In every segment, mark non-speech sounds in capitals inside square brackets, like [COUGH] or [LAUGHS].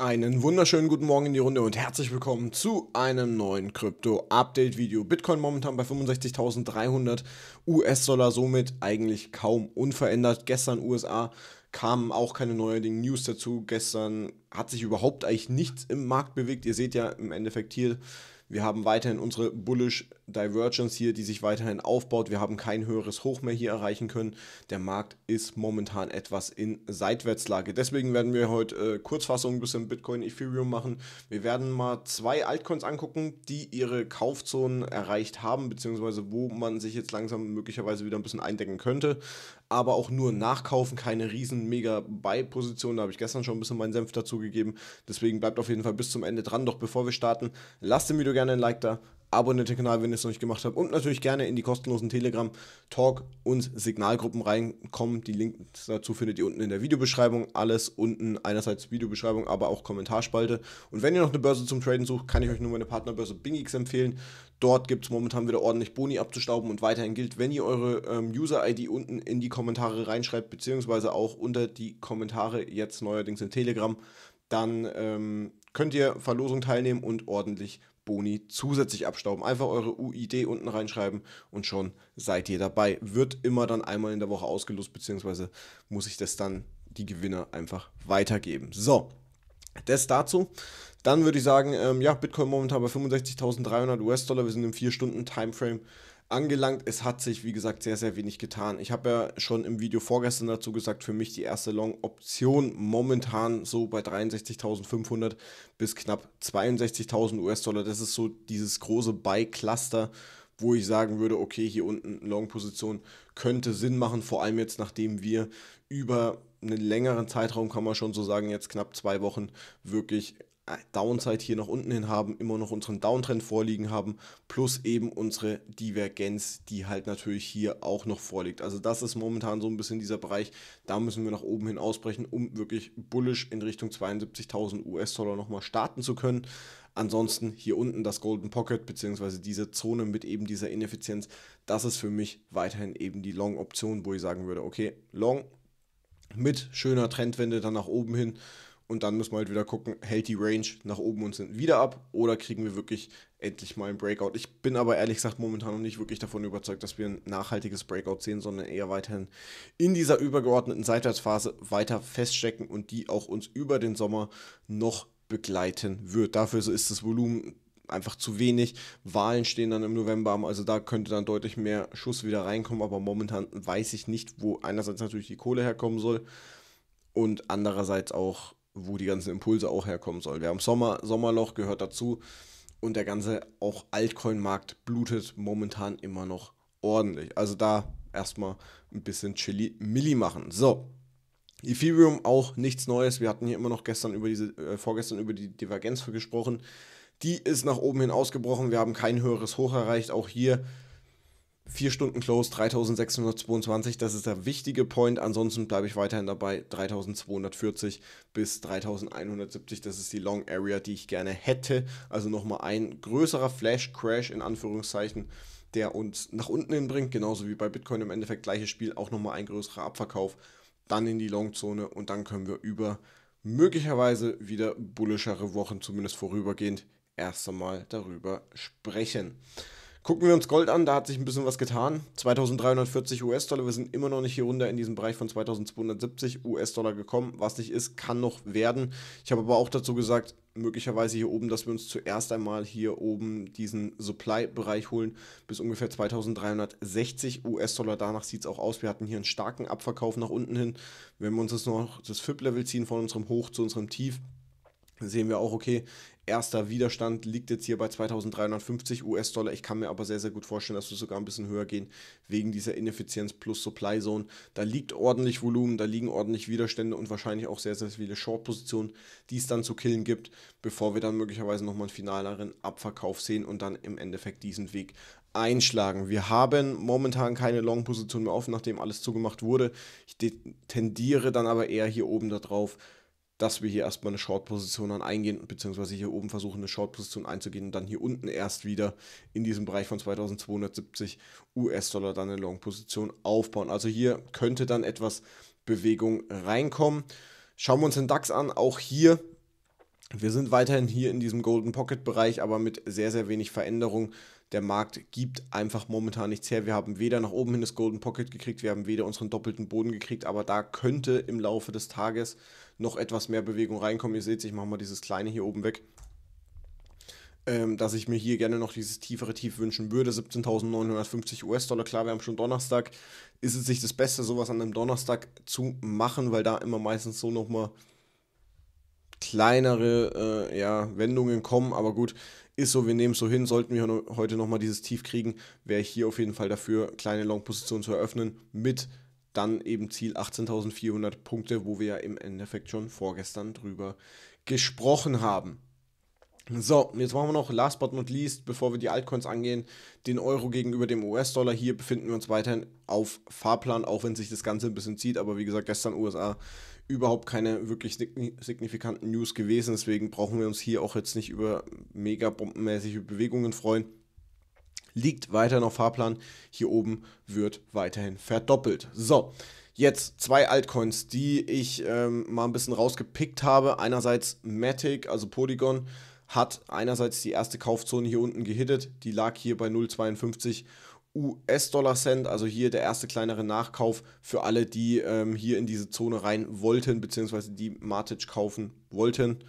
Einen wunderschönen guten Morgen in die Runde und herzlich willkommen zu einem neuen Krypto-Update-Video. Bitcoin momentan bei 65.300 US-Dollar, somit eigentlich kaum unverändert. Gestern USA kamen auch keine neuerdings News dazu. Gestern hat sich überhaupt eigentlich nichts im Markt bewegt. Ihr seht ja im Endeffekt hier wir haben weiterhin unsere Bullish Divergence hier, die sich weiterhin aufbaut. Wir haben kein höheres Hoch mehr hier erreichen können. Der Markt ist momentan etwas in Seitwärtslage. Deswegen werden wir heute äh, Kurzfassung ein bisschen Bitcoin, Ethereum machen. Wir werden mal zwei Altcoins angucken, die ihre Kaufzonen erreicht haben, beziehungsweise wo man sich jetzt langsam möglicherweise wieder ein bisschen eindecken könnte aber auch nur nachkaufen, keine riesen mega Buy-Position. Da habe ich gestern schon ein bisschen meinen Senf dazugegeben. Deswegen bleibt auf jeden Fall bis zum Ende dran. Doch bevor wir starten, lasst dem Video gerne ein Like da, abonniert den Kanal, wenn ihr es noch nicht gemacht habt. Und natürlich gerne in die kostenlosen Telegram, Talk und Signalgruppen reinkommen. Die Links dazu findet ihr unten in der Videobeschreibung. Alles unten, einerseits Videobeschreibung, aber auch Kommentarspalte. Und wenn ihr noch eine Börse zum Traden sucht, kann ich euch nur meine Partnerbörse BingX empfehlen. Dort gibt es momentan wieder ordentlich Boni abzustauben und weiterhin gilt, wenn ihr eure ähm, User-ID unten in die Kommentare reinschreibt, beziehungsweise auch unter die Kommentare jetzt neuerdings in Telegram, dann ähm, könnt ihr Verlosung teilnehmen und ordentlich Boni zusätzlich abstauben. Einfach eure UID unten reinschreiben und schon seid ihr dabei. Wird immer dann einmal in der Woche ausgelost, beziehungsweise muss ich das dann die Gewinner einfach weitergeben. So, das dazu. Dann würde ich sagen, ähm, ja, Bitcoin momentan bei 65.300 US-Dollar. Wir sind im 4-Stunden-Timeframe angelangt. Es hat sich, wie gesagt, sehr, sehr wenig getan. Ich habe ja schon im Video vorgestern dazu gesagt, für mich die erste Long-Option momentan so bei 63.500 bis knapp 62.000 US-Dollar. Das ist so dieses große Buy-Cluster, wo ich sagen würde, okay, hier unten Long-Position könnte Sinn machen, vor allem jetzt, nachdem wir über einen längeren Zeitraum, kann man schon so sagen, jetzt knapp zwei Wochen wirklich Downside hier nach unten hin haben, immer noch unseren Downtrend vorliegen haben, plus eben unsere Divergenz, die halt natürlich hier auch noch vorliegt. Also das ist momentan so ein bisschen dieser Bereich, da müssen wir nach oben hin ausbrechen, um wirklich bullisch in Richtung 72.000 US-Dollar nochmal starten zu können. Ansonsten hier unten das Golden Pocket beziehungsweise diese Zone mit eben dieser Ineffizienz, das ist für mich weiterhin eben die Long-Option, wo ich sagen würde, okay, Long mit schöner Trendwende dann nach oben hin und dann müssen wir halt wieder gucken, hält die Range nach oben und sind wieder ab oder kriegen wir wirklich endlich mal ein Breakout. Ich bin aber ehrlich gesagt momentan noch nicht wirklich davon überzeugt, dass wir ein nachhaltiges Breakout sehen, sondern eher weiterhin in dieser übergeordneten Seitwärtsphase weiter feststecken und die auch uns über den Sommer noch begleiten wird. Dafür ist das Volumen einfach zu wenig. Wahlen stehen dann im November an, also da könnte dann deutlich mehr Schuss wieder reinkommen, aber momentan weiß ich nicht, wo einerseits natürlich die Kohle herkommen soll und andererseits auch wo die ganzen Impulse auch herkommen sollen. Wir haben Sommer, Sommerloch gehört dazu und der ganze auch Altcoin-Markt blutet momentan immer noch ordentlich. Also da erstmal ein bisschen Chili Milli machen. So. Ethereum auch nichts Neues. Wir hatten hier immer noch gestern über diese, äh, vorgestern über die Divergenz gesprochen. Die ist nach oben hin ausgebrochen. Wir haben kein höheres Hoch erreicht. Auch hier 4 Stunden Close, 3622, das ist der wichtige Point. Ansonsten bleibe ich weiterhin dabei, 3240 bis 3170, das ist die Long Area, die ich gerne hätte. Also nochmal ein größerer Flash Crash in Anführungszeichen, der uns nach unten hinbringt. genauso wie bei Bitcoin im Endeffekt gleiches Spiel, auch nochmal ein größerer Abverkauf, dann in die Long Zone und dann können wir über möglicherweise wieder bullischere Wochen, zumindest vorübergehend, erst einmal darüber sprechen. Gucken wir uns Gold an, da hat sich ein bisschen was getan. 2340 US-Dollar, wir sind immer noch nicht hier runter in diesem Bereich von 2270 US-Dollar gekommen. Was nicht ist, kann noch werden. Ich habe aber auch dazu gesagt, möglicherweise hier oben, dass wir uns zuerst einmal hier oben diesen Supply-Bereich holen bis ungefähr 2360 US-Dollar. Danach sieht es auch aus. Wir hatten hier einen starken Abverkauf nach unten hin. Wenn wir uns jetzt noch das FIP-Level ziehen von unserem Hoch zu unserem Tief, sehen wir auch, okay, erster Widerstand liegt jetzt hier bei 2350 US-Dollar. Ich kann mir aber sehr, sehr gut vorstellen, dass wir sogar ein bisschen höher gehen wegen dieser Ineffizienz plus Supply Zone. Da liegt ordentlich Volumen, da liegen ordentlich Widerstände und wahrscheinlich auch sehr, sehr viele Short-Positionen, die es dann zu killen gibt, bevor wir dann möglicherweise nochmal einen finaleren Abverkauf sehen und dann im Endeffekt diesen Weg einschlagen. Wir haben momentan keine Long-Position mehr auf, nachdem alles zugemacht wurde. Ich tendiere dann aber eher hier oben darauf, dass wir hier erstmal eine Short-Position dann eingehen, beziehungsweise hier oben versuchen, eine Short-Position einzugehen und dann hier unten erst wieder in diesem Bereich von 2270 US-Dollar dann eine Long-Position aufbauen. Also hier könnte dann etwas Bewegung reinkommen. Schauen wir uns den DAX an. Auch hier wir sind weiterhin hier in diesem Golden Pocket Bereich, aber mit sehr, sehr wenig Veränderung. Der Markt gibt einfach momentan nichts her. Wir haben weder nach oben hin das Golden Pocket gekriegt, wir haben weder unseren doppelten Boden gekriegt, aber da könnte im Laufe des Tages noch etwas mehr Bewegung reinkommen. Ihr seht, ich mache mal dieses kleine hier oben weg ähm, dass ich mir hier gerne noch dieses tiefere Tief wünschen würde. 17.950 US-Dollar. Klar, wir haben schon Donnerstag. Ist es sich das Beste, sowas an einem Donnerstag zu machen, weil da immer meistens so nochmal kleinere äh, ja, Wendungen kommen. Aber gut, ist so, wir nehmen es so hin. Sollten wir heute nochmal dieses Tief kriegen, wäre ich hier auf jeden Fall dafür, kleine Long-Positionen zu eröffnen mit dann eben Ziel 18.400 Punkte, wo wir ja im Endeffekt schon vorgestern drüber gesprochen haben. So, jetzt machen wir noch last but not least, bevor wir die Altcoins angehen, den Euro gegenüber dem US-Dollar. Hier befinden wir uns weiterhin auf Fahrplan, auch wenn sich das Ganze ein bisschen zieht. Aber wie gesagt, gestern USA überhaupt keine wirklich signifikanten News gewesen. Deswegen brauchen wir uns hier auch jetzt nicht über mega bombenmäßige Bewegungen freuen. Liegt weiterhin auf Fahrplan. Hier oben wird weiterhin verdoppelt. So, jetzt zwei Altcoins, die ich ähm, mal ein bisschen rausgepickt habe. Einerseits Matic, also Polygon, hat einerseits die erste Kaufzone hier unten gehittet. Die lag hier bei 0,52 US-Dollar-Cent, also hier der erste kleinere Nachkauf für alle, die ähm, hier in diese Zone rein wollten, beziehungsweise die Matic kaufen wollten.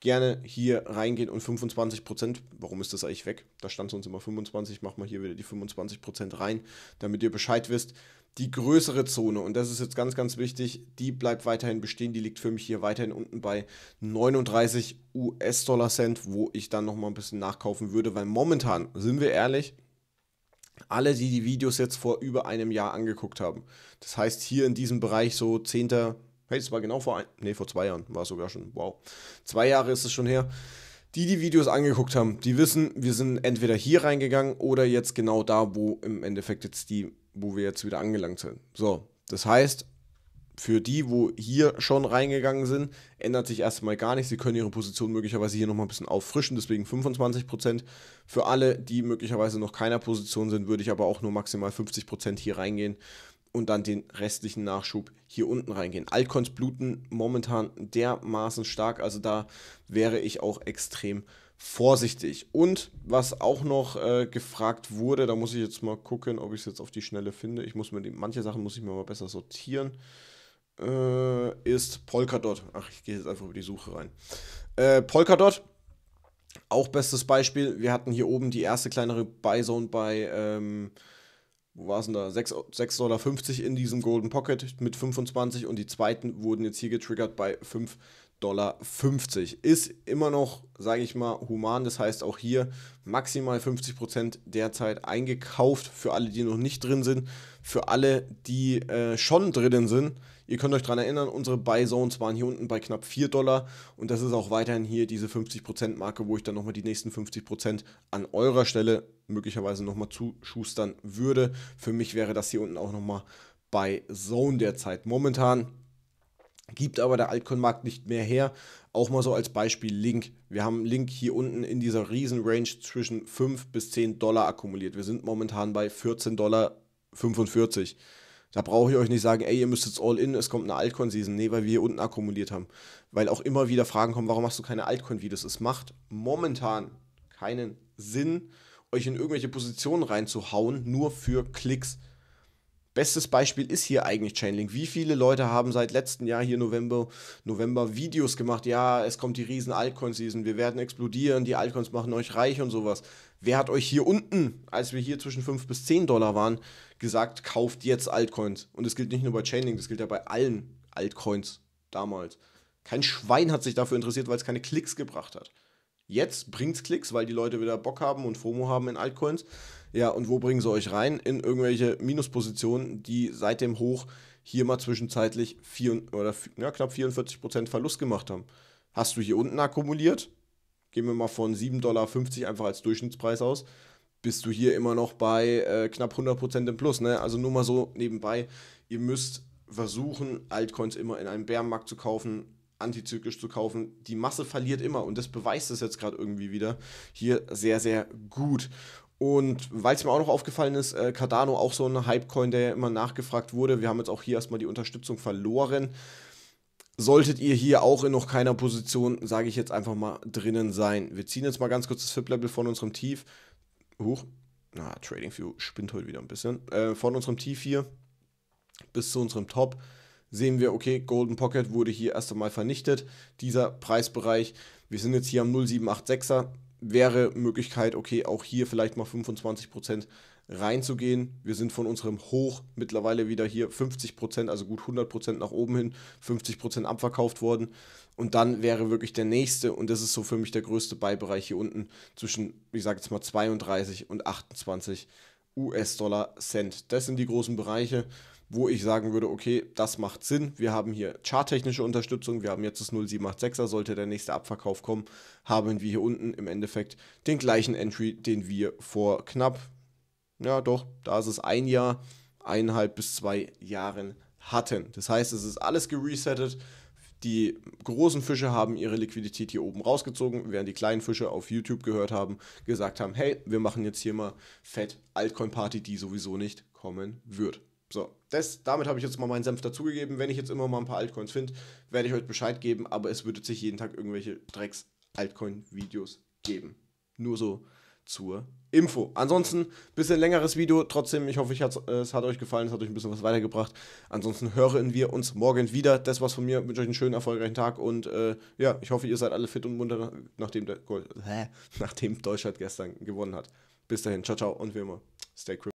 Gerne hier reingehen und 25%, warum ist das eigentlich weg? Da stand sonst immer 25, machen wir hier wieder die 25% rein, damit ihr Bescheid wisst. Die größere Zone, und das ist jetzt ganz, ganz wichtig, die bleibt weiterhin bestehen. Die liegt für mich hier weiterhin unten bei 39 US-Dollar-Cent, wo ich dann nochmal ein bisschen nachkaufen würde, weil momentan, sind wir ehrlich, alle, die die Videos jetzt vor über einem Jahr angeguckt haben. Das heißt, hier in diesem Bereich so 10. Hey, es war genau vor ein, nee, vor zwei Jahren war es sogar schon. Wow. Zwei Jahre ist es schon her. Die, die Videos angeguckt haben, die wissen, wir sind entweder hier reingegangen oder jetzt genau da, wo im Endeffekt jetzt die, wo wir jetzt wieder angelangt sind. So, das heißt, für die, wo hier schon reingegangen sind, ändert sich erstmal gar nichts. Sie können ihre Position möglicherweise hier nochmal ein bisschen auffrischen, deswegen 25%. Für alle, die möglicherweise noch keiner Position sind, würde ich aber auch nur maximal 50% hier reingehen und dann den restlichen Nachschub hier unten reingehen. Altcoins bluten momentan dermaßen stark, also da wäre ich auch extrem vorsichtig. Und was auch noch äh, gefragt wurde, da muss ich jetzt mal gucken, ob ich es jetzt auf die Schnelle finde. Ich muss mir die, manche Sachen muss ich mir mal besser sortieren äh, ist Polkadot. Ach, ich gehe jetzt einfach über die Suche rein. Äh, Polkadot, auch bestes Beispiel. Wir hatten hier oben die erste kleinere Buy-Zone bei, ähm, wo war es denn da? 6,50 Dollar in diesem Golden Pocket mit 25 und die zweiten wurden jetzt hier getriggert bei 5,50 Dollar Ist immer noch, sage ich mal, human. Das heißt auch hier maximal 50% derzeit eingekauft für alle, die noch nicht drin sind. Für alle, die äh, schon drinnen sind, Ihr könnt euch daran erinnern, unsere Buy-Zones waren hier unten bei knapp 4 Dollar und das ist auch weiterhin hier diese 50% Marke, wo ich dann nochmal die nächsten 50% an eurer Stelle möglicherweise nochmal zuschustern würde. Für mich wäre das hier unten auch nochmal Buy-Zone derzeit momentan. Gibt aber der Altcoin-Markt nicht mehr her. Auch mal so als Beispiel Link. Wir haben Link hier unten in dieser Riesen-Range zwischen 5 bis 10 Dollar akkumuliert. Wir sind momentan bei 14 Dollar 45. Da brauche ich euch nicht sagen, ey, ihr müsst jetzt all in, es kommt eine Altcoin-Season. Nee, weil wir hier unten akkumuliert haben. Weil auch immer wieder Fragen kommen, warum machst du keine Altcoin-Videos? Es macht momentan keinen Sinn, euch in irgendwelche Positionen reinzuhauen, nur für Klicks. Bestes Beispiel ist hier eigentlich Chainlink. Wie viele Leute haben seit letztem Jahr hier November, November Videos gemacht? Ja, es kommt die riesen Altcoin-Season, wir werden explodieren, die Altcoins machen euch reich und sowas. Wer hat euch hier unten, als wir hier zwischen 5 bis 10 Dollar waren, gesagt, kauft jetzt Altcoins? Und das gilt nicht nur bei Chainlink, das gilt ja bei allen Altcoins damals. Kein Schwein hat sich dafür interessiert, weil es keine Klicks gebracht hat. Jetzt bringt es Klicks, weil die Leute wieder Bock haben und FOMO haben in Altcoins. Ja, und wo bringen sie euch rein? In irgendwelche Minuspositionen, die seit dem Hoch hier mal zwischenzeitlich vier, oder, ja, knapp 44% Verlust gemacht haben. Hast du hier unten akkumuliert? gehen wir mal von 7,50 Dollar einfach als Durchschnittspreis aus, bist du hier immer noch bei äh, knapp 100% im Plus. Ne? Also nur mal so nebenbei, ihr müsst versuchen, Altcoins immer in einem Bärenmarkt zu kaufen, antizyklisch zu kaufen. Die Masse verliert immer und das beweist es jetzt gerade irgendwie wieder hier sehr, sehr gut. Und weil es mir auch noch aufgefallen ist, äh, Cardano auch so ein Hypecoin, der ja immer nachgefragt wurde. Wir haben jetzt auch hier erstmal die Unterstützung verloren solltet ihr hier auch in noch keiner Position, sage ich jetzt einfach mal, drinnen sein. Wir ziehen jetzt mal ganz kurz das FIP-Level von unserem Tief. Huch, na, Trading View spinnt heute wieder ein bisschen. Äh, von unserem Tief hier bis zu unserem Top sehen wir, okay, Golden Pocket wurde hier erst einmal vernichtet, dieser Preisbereich. Wir sind jetzt hier am 0786er, wäre Möglichkeit, okay, auch hier vielleicht mal 25% reinzugehen. Wir sind von unserem Hoch mittlerweile wieder hier 50 also gut 100 nach oben hin, 50 abverkauft worden. Und dann wäre wirklich der nächste, und das ist so für mich der größte Beibereich hier unten, zwischen, ich sage jetzt mal 32 und 28 US-Dollar Cent. Das sind die großen Bereiche, wo ich sagen würde, okay, das macht Sinn. Wir haben hier charttechnische Unterstützung, wir haben jetzt das 0786er, sollte der nächste Abverkauf kommen, haben wir hier unten im Endeffekt den gleichen Entry, den wir vor knapp ja doch, da ist es ein Jahr, eineinhalb bis zwei Jahren hatten. Das heißt, es ist alles geresettet. Die großen Fische haben ihre Liquidität hier oben rausgezogen, während die kleinen Fische auf YouTube gehört haben, gesagt haben, hey, wir machen jetzt hier mal fett Altcoin-Party, die sowieso nicht kommen wird. So, das, damit habe ich jetzt mal meinen Senf dazugegeben. Wenn ich jetzt immer mal ein paar Altcoins finde, werde ich euch Bescheid geben, aber es würde sich jeden Tag irgendwelche Drecks-Altcoin-Videos geben. Nur so zur Info. Ansonsten ein bisschen längeres Video, trotzdem, ich hoffe, ich äh, es hat euch gefallen, es hat euch ein bisschen was weitergebracht. Ansonsten hören wir uns morgen wieder. Das war's von mir. Ich wünsche euch einen schönen, erfolgreichen Tag und äh, ja, ich hoffe, ihr seid alle fit und munter, nachdem, der, [LAUGHS] nachdem Deutschland gestern gewonnen hat. Bis dahin, ciao, ciao und wie immer, stay cool.